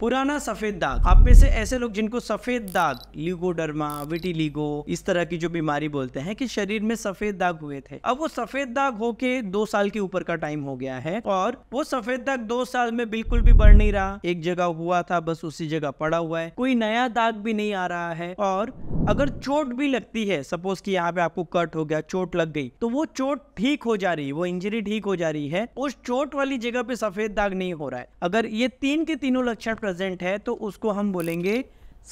पुराना सफेद दाग आप में से ऐसे लोग जिनको सफेद दाग लीगोडर्मा विटिलीगो इस तरह की जो बीमारी बोलते हैं कि शरीर में सफेद दाग हुए थे अब वो सफेद दाग होके दो साल के ऊपर का टाइम हो गया है और वो सफेद दाग दो साल में बिल्कुल भी बढ़ नहीं रहा एक जगह हुआ था बस उसी जगह पड़ा हुआ है कोई नया दाग भी नहीं आ रहा है और अगर चोट भी लगती है सपोज कि यहाँ पे आपको कट हो गया चोट लग गई तो वो चोट ठीक हो जा रही है वो इंजरी ठीक हो जा रही है उस चोट वाली जगह पे सफेद दाग नहीं हो रहा है अगर ये तीन के तीनों लक्षण प्रेजेंट है तो उसको हम बोलेंगे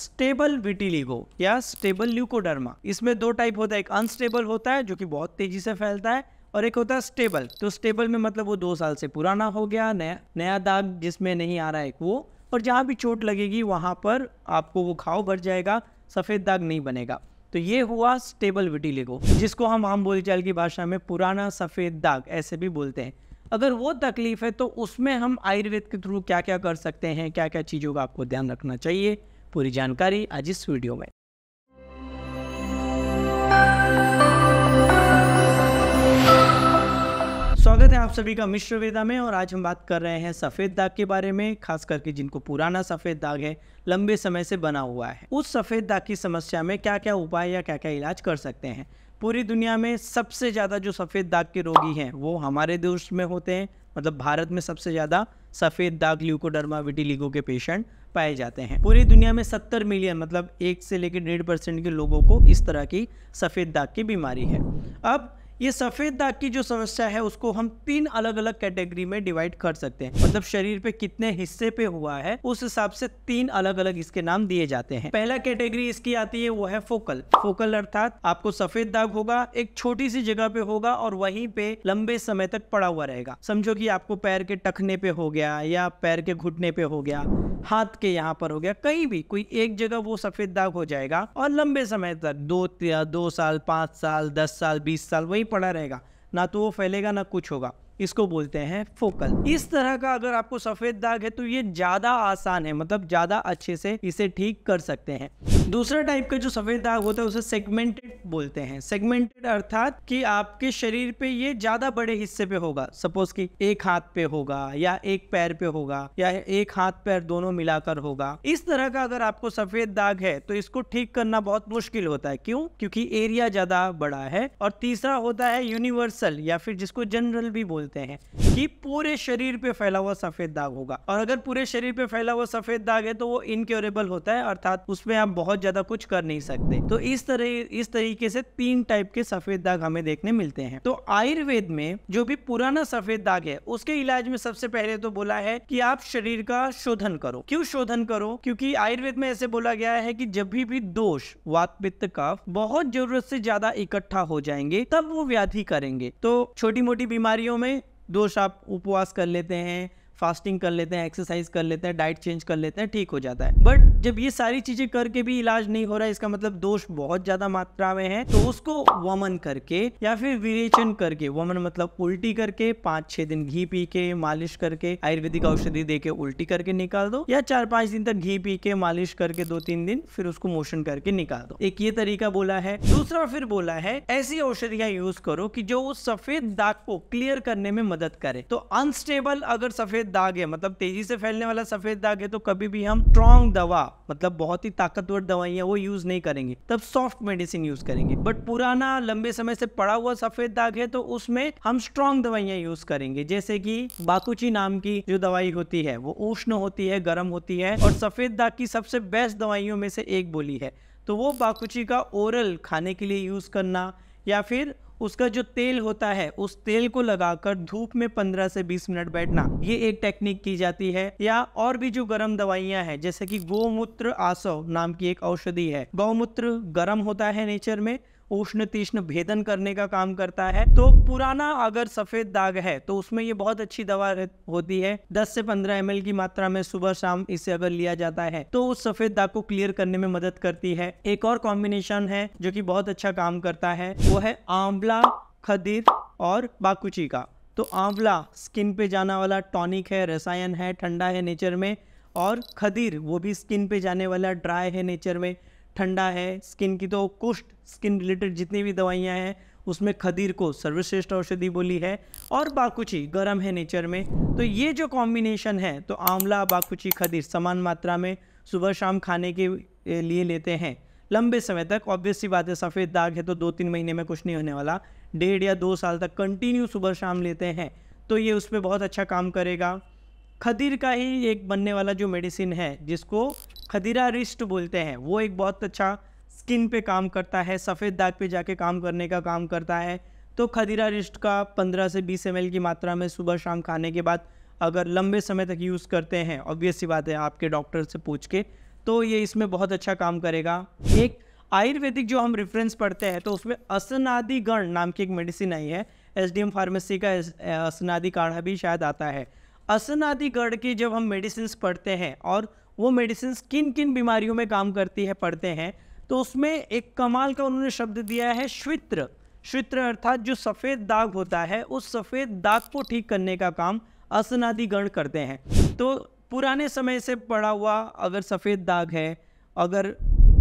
स्टेबल विटिलिगो या स्टेबल ल्यूकोडर्मा इसमें दो टाइप होता है एक अनस्टेबल होता है जो कि बहुत तेजी से फैलता है और एक होता है स्टेबल तो स्टेबल में मतलब वो दो साल से पुराना हो गया नया नया दाग जिसमें नहीं आ रहा है वो और जहाँ भी चोट लगेगी वहाँ पर आपको वो घाव भर जाएगा सफ़ेद दाग नहीं बनेगा तो ये हुआ स्टेबल विटिलिगो जिसको हम आम बोलचाल की भाषा में पुराना सफ़ेद दाग ऐसे भी बोलते हैं अगर वो तकलीफ़ है तो उसमें हम आयुर्वेद के थ्रू क्या क्या कर सकते हैं क्या क्या चीज़ों का आपको ध्यान रखना चाहिए पूरी जानकारी आज इस वीडियो में स्वागत है आप सभी का मिश्र वेदा में और आज हम बात कर रहे हैं सफ़ेद दाग के बारे में खास करके जिनको पुराना सफ़ेद दाग है लंबे समय से बना हुआ है उस सफ़ेद दाग की समस्या में क्या क्या उपाय या क्या क्या इलाज कर सकते हैं पूरी दुनिया में सबसे ज़्यादा जो सफ़ेद दाग के रोगी हैं वो हमारे देश में होते हैं मतलब भारत में सबसे ज़्यादा सफ़ेद दाग ल्यूकोडर्मा विटिलिगो के पेशेंट पाए जाते हैं पूरी दुनिया में 70 मिलियन मतलब एक से लेकर डेढ़ परसेंट के लोगों को इस तरह की सफ़ेद दाग की बीमारी है अब ये सफ़ेद दाग की जो समस्या है उसको हम तीन अलग अलग कैटेगरी में डिवाइड कर सकते हैं मतलब शरीर पे कितने हिस्से पे हुआ है उस हिसाब से तीन अलग अलग इसके नाम दिए जाते हैं पहला कैटेगरी इसकी आती है वो है फोकल फोकल अर्थात आपको सफेद दाग होगा एक छोटी सी जगह पे होगा और वहीं पे लंबे समय तक पड़ा हुआ रहेगा समझो कि आपको पैर के टखने पे हो गया या पैर के घुटने पे हो गया हाथ के यहाँ पर हो गया कहीं भी कोई एक जगह वो सफेद दाग हो जाएगा और लंबे समय तक दो दो साल पांच साल दस साल बीस साल वही पड़ा रहेगा ना तो वो फैलेगा ना कुछ होगा इसको बोलते हैं फोकल इस तरह का अगर आपको सफ़ेद दाग है तो ये ज़्यादा आसान है मतलब ज़्यादा अच्छे से इसे ठीक कर सकते हैं दूसरा टाइप का जो सफ़ेद दाग होता है उसे सेगमेंटेड बोलते हैं सेगमेंटेड अर्थात कि आपके शरीर पे ये ज़्यादा बड़े हिस्से पे होगा सपोज कि एक हाथ पे होगा या एक पैर पे होगा या एक हाथ पैर दोनों मिलाकर होगा इस तरह का अगर आपको सफ़ेद दाग है तो इसको ठीक करना बहुत मुश्किल होता है क्यों क्योंकि एरिया ज़्यादा बड़ा है और तीसरा होता है यूनिवर्सल या फिर जिसको जनरल भी बोलते हैं कि पूरे शरीर पे फैला हुआ सफ़ेद दाग होगा और अगर पूरे शरीर पे फैला हुआ सफ़ेद दाग है तो वो इनक्योरेबल होता है अर्थात उसमें आप बहुत ज़्यादा कुछ कर नहीं सकते तो इस तरह इस तरीके से तीन टाइप के सफ़ेद दाग हमें देखने मिलते हैं तो आयुर्वेद में जो भी पुराना सफ़ेद दाग है उसके इलाज में सबसे पहले तो बोला है कि आप शरीर का शोधन करो क्यों शोधन करो क्योंकि आयुर्वेद में ऐसे बोला गया है कि जब भी भी दोष वात पित्त कफ बहुत जरूरत से ज्यादा इकट्ठा हो जाएंगे तब वो व्याधि करेंगे तो छोटी मोटी बीमारियों में दोष आप उपवास कर लेते हैं फास्टिंग कर लेते हैं एक्सरसाइज कर लेते हैं डाइट चेंज कर लेते हैं ठीक हो जाता है बट जब ये सारी चीज़ें करके भी इलाज नहीं हो रहा है इसका मतलब दोष बहुत ज़्यादा मात्रा में है तो उसको वमन करके या फिर विरेचन करके वमन मतलब उल्टी करके पांच छह दिन घी पी के मालिश करके आयुर्वेदिक औषधि दे के उल्टी करके निकाल दो या चार पांच दिन तक घी पी के मालिश करके दो तीन दिन फिर उसको मोशन करके निकाल दो एक ये तरीका बोला है दूसरा फिर बोला है ऐसी औषधियां यूज करो कि जो उस सफेद दाग को क्लियर करने में मदद करे तो अनस्टेबल अगर सफेद दाग है मतलब तेजी से फैलने वाला सफेद दाग है तो कभी भी हम स्ट्रॉन्ग दवा मतलब बहुत ही ताकतवर दवाइयाँ वो यूज नहीं करेंगे तब सॉफ्ट मेडिसिन यूज करेंगे बट पुराना लंबे समय से पड़ा हुआ सफेद दाग है तो उसमें हम स्ट्रॉन्ग दवाइयाँ यूज करेंगे जैसे कि बाकुची नाम की जो दवाई होती है वो उष्ण होती है गर्म होती है और सफेद दाग की सबसे बेस्ट दवाइयों में से एक बोली है तो वो बाकुची का ओरल खाने के लिए यूज करना या फिर उसका जो तेल होता है उस तेल को लगाकर धूप में 15 से 20 मिनट बैठना ये एक टेक्निक की जाती है या और भी जो गर्म दवाइयां हैं जैसे कि गौमूत्र आसव नाम की एक औषधि है गौमूत्र गर्म होता है नेचर में उष्ण तीक्ष्ण भेदन करने का काम करता है तो पुराना अगर सफ़ेद दाग है तो उसमें ये बहुत अच्छी दवा होती है 10 से 15 एम की मात्रा में सुबह शाम इसे अगर लिया जाता है तो उस सफ़ेद दाग को क्लियर करने में मदद करती है एक और कॉम्बिनेशन है जो कि बहुत अच्छा काम करता है वो है आंवला खदीर और बाकुची का तो आंवला स्किन पे जाना वाला टॉनिक है रसायन है ठंडा है नेचर में और खदीर वो भी स्किन पे जाने वाला ड्राई है नेचर में ठंडा है स्किन की तो कुष्ठ स्किन रिलेटेड जितनी भी दवाइयाँ हैं उसमें खदीर को सर्वश्रेष्ठ औषधि बोली है और बाकुची गर्म है नेचर में तो ये जो कॉम्बिनेशन है तो आंवला बाकुची खदीर समान मात्रा में सुबह शाम खाने के लिए लेते हैं लंबे समय तक ऑब्वियस सी बात है सफ़ेद दाग है तो दो तीन महीने में कुछ नहीं होने वाला डेढ़ या दो साल तक कंटिन्यू सुबह शाम लेते हैं तो ये उस पर बहुत अच्छा काम करेगा खदीर का ही एक बनने वाला जो मेडिसिन है जिसको खदीरा रिस्ट बोलते हैं वो एक बहुत अच्छा स्किन पे काम करता है सफ़ेद दाग पे जाके काम करने का काम करता है तो खदीरा रिस्ट का 15 से 20 एम की मात्रा में सुबह शाम खाने के बाद अगर लंबे समय तक यूज़ करते हैं ऑब्वियस सी बात है आपके डॉक्टर से पूछ के तो ये इसमें बहुत अच्छा काम करेगा एक आयुर्वेदिक जो हम रेफरेंस पढ़ते हैं तो उसमें असनादि गण नाम की एक मेडिसिन आई है एस फार्मेसी का असनादि काढ़ा भी शायद आता है असनादि गण की जब हम मेडिसिन पढ़ते हैं और वो मेडिसिन किन किन बीमारियों में काम करती है पढ़ते हैं तो उसमें एक कमाल का उन्होंने शब्द दिया है श्वित्र श्वित्र अर्थात जो सफ़ेद दाग होता है उस सफ़ेद दाग को ठीक करने का काम असनादि गण करते हैं तो पुराने समय से पड़ा हुआ अगर सफ़ेद दाग है अगर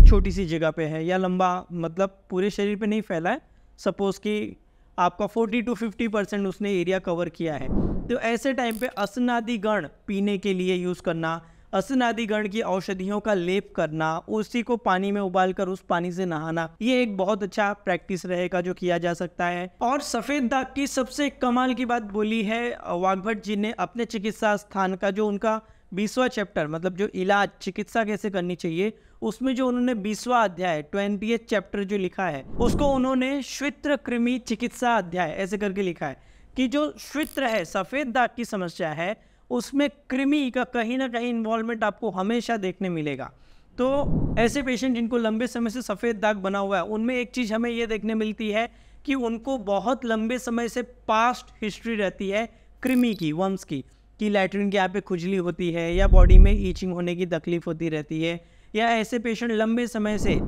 छोटी सी जगह पे है या लंबा मतलब पूरे शरीर पे नहीं फैला है सपोज़ कि आपका 40 टू 50 परसेंट उसने एरिया कवर किया है तो ऐसे टाइम पे गण पीने के लिए यूज़ करना असनादिगण की औषधियों का लेप करना उसी को पानी में उबाल कर उस पानी से नहाना ये एक बहुत अच्छा प्रैक्टिस रहेगा जो किया जा सकता है और सफेद दाग की सबसे कमाल की बात बोली है वाघभट जी ने अपने चिकित्सा स्थान का जो उनका बीसवा चैप्टर मतलब जो इलाज चिकित्सा कैसे करनी चाहिए उसमें जो उन्होंने बीसवा अध्याय ट्वेंटी चैप्टर जो लिखा है उसको उन्होंने श्वित्र कृमि चिकित्सा अध्याय ऐसे करके लिखा है कि जो श्वित्र है सफ़ेद दाग की समस्या है उसमें कृमि का कहीं ना कहीं इन्वॉल्वमेंट आपको हमेशा देखने मिलेगा तो ऐसे पेशेंट जिनको लंबे समय से सफ़ेद दाग बना हुआ है उनमें एक चीज़ हमें ये देखने मिलती है कि उनको बहुत लंबे समय से पास्ट हिस्ट्री रहती है कृमि की वम्स की कि लेटरिन के यहाँ पे खुजली होती है या बॉडी में ईचिंग होने की तकलीफ़ होती रहती है या ऐसे पेशेंट लंबे समय से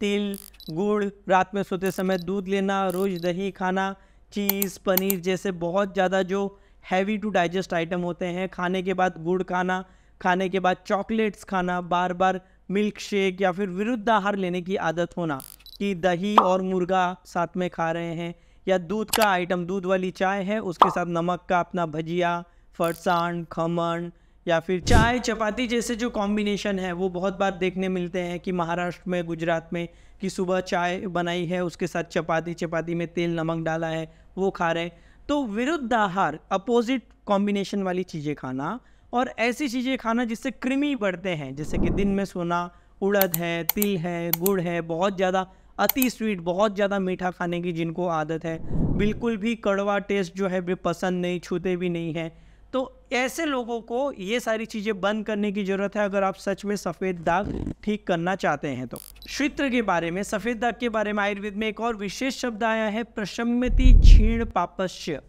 तिल गुड़ रात में सोते समय दूध लेना रोज़ दही खाना चीज़ पनीर जैसे बहुत ज़्यादा जो हैवी टू डाइजेस्ट आइटम होते हैं खाने के बाद गुड़ खाना खाने के बाद चॉकलेट्स खाना बार बार मिल्क शेक या फिर विरुद्ध आहार लेने की आदत होना कि दही और मुर्गा साथ में खा रहे हैं या दूध का आइटम दूध वाली चाय है उसके साथ नमक का अपना भजिया फरसान खमन या फिर चाय चपाती जैसे जो कॉम्बिनेशन है वो बहुत बार देखने मिलते हैं कि महाराष्ट्र में गुजरात में कि सुबह चाय बनाई है उसके साथ चपाती चपाती में तेल नमक डाला है वो खा रहे हैं तो विरुद्ध आहार अपोजिट कॉम्बिनेशन वाली चीज़ें खाना और ऐसी चीज़ें खाना जिससे कृमि बढ़ते हैं जैसे कि दिन में सोना उड़द है तिल है गुड़ है बहुत ज़्यादा अति स्वीट बहुत ज़्यादा मीठा खाने की जिनको आदत है बिल्कुल भी कड़वा टेस्ट जो है वे पसंद नहीं छूते भी नहीं है तो ऐसे लोगों को ये सारी चीज़ें बंद करने की ज़रूरत है अगर आप सच में सफ़ेद दाग ठीक करना चाहते हैं तो क्षित्र के बारे में सफ़ेद दाग के बारे में आयुर्वेद में एक और विशेष शब्द आया है प्रशम्यति क्षीण पापस्य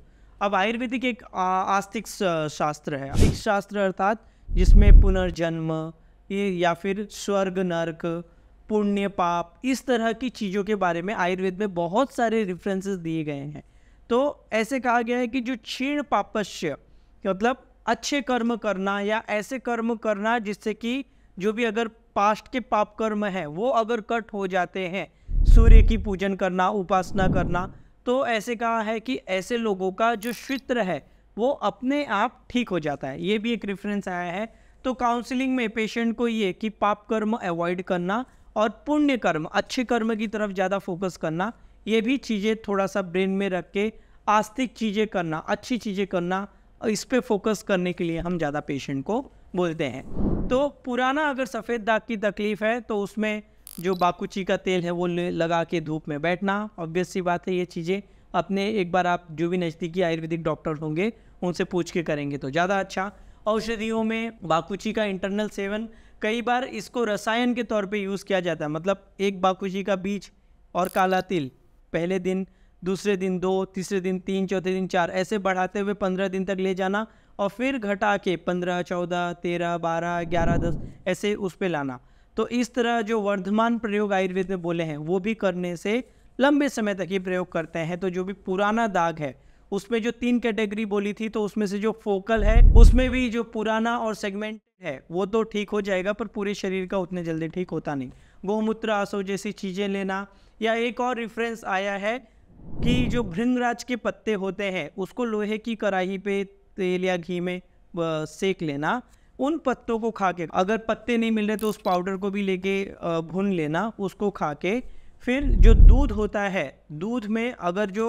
अब आयुर्वेदिक एक आस्तिक शास्त्र है आस्तिक शास्त्र अर्थात जिसमें पुनर्जन्म या फिर स्वर्ग नर्क पुण्य पाप इस तरह की चीज़ों के बारे में आयुर्वेद में बहुत सारे रेफरेंसेस दिए गए हैं तो ऐसे कहा गया है कि जो क्षीण पापस्य कि मतलब अच्छे कर्म करना या ऐसे कर्म करना जिससे कि जो भी अगर पास्ट के पाप कर्म है वो अगर कट हो जाते हैं सूर्य की पूजन करना उपासना करना तो ऐसे कहा है कि ऐसे लोगों का जो क्षित्र है वो अपने आप ठीक हो जाता है ये भी एक रेफरेंस आया है तो काउंसलिंग में पेशेंट को ये कि पाप कर्म अवॉइड करना और पुण्य कर्म अच्छे कर्म की तरफ ज़्यादा फोकस करना ये भी चीज़ें थोड़ा सा ब्रेन में रख के आस्तिक चीज़ें करना अच्छी चीज़ें करना इस पर फोकस करने के लिए हम ज़्यादा पेशेंट को बोलते हैं तो पुराना अगर सफ़ेद दाग की तकलीफ़ है तो उसमें जो बाकुची का तेल है वो लगा के धूप में बैठना ऑब्वियस सी बात है ये चीज़ें अपने एक बार आप जो भी नज़दीकी आयुर्वेदिक डॉक्टर होंगे उनसे पूछ के करेंगे तो ज़्यादा अच्छा औषधियों में बाकुची का इंटरनल सेवन कई बार इसको रसायन के तौर पे यूज़ किया जाता है मतलब एक बाकुची का बीज और काला तिल पहले दिन दूसरे दिन दो तीसरे दिन तीन चौथे दिन चार ऐसे बढ़ाते हुए पंद्रह दिन तक ले जाना और फिर घटा के पंद्रह चौदह तेरह बारह ग्यारह दस ऐसे उस पर लाना तो इस तरह जो वर्धमान प्रयोग आयुर्वेद में बोले हैं वो भी करने से लंबे समय तक ये प्रयोग करते हैं तो जो भी पुराना दाग है उसमें जो तीन कैटेगरी बोली थी तो उसमें से जो फोकल है उसमें भी जो पुराना और सेगमेंट है वो तो ठीक हो जाएगा पर पूरे शरीर का उतने जल्दी ठीक होता नहीं गौमूत्र आंसू जैसी चीज़ें लेना या एक और रेफरेंस आया है कि जो भृंगराज के पत्ते होते हैं उसको लोहे की कढ़ाई पे तेल या घी में सेक लेना उन पत्तों को खा के अगर पत्ते नहीं मिल रहे तो उस पाउडर को भी लेके भून लेना उसको खा के फिर जो दूध होता है दूध में अगर जो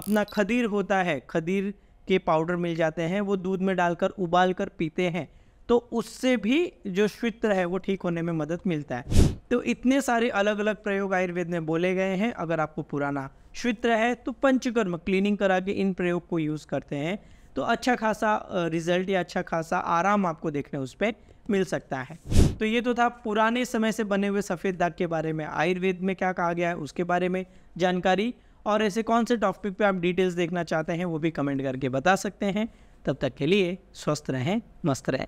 अपना खदीर होता है खदीर के पाउडर मिल जाते हैं वो दूध में डालकर उबाल कर पीते हैं तो उससे भी जो श्वित्र है वो ठीक होने में मदद मिलता है तो इतने सारे अलग अलग प्रयोग आयुर्वेद में बोले गए हैं अगर आपको पुराना शुद्ध है तो पंचकर्म क्लीनिंग करा के इन प्रयोग को यूज़ करते हैं तो अच्छा खासा रिजल्ट या अच्छा खासा आराम आपको देखने उस पर मिल सकता है तो ये तो था पुराने समय से बने हुए सफ़ेद दाग के बारे में आयुर्वेद में क्या कहा गया है उसके बारे में जानकारी और ऐसे कौन से टॉपिक पे आप डिटेल्स देखना चाहते हैं वो भी कमेंट करके बता सकते हैं तब तक के लिए स्वस्थ रहें मस्त रहें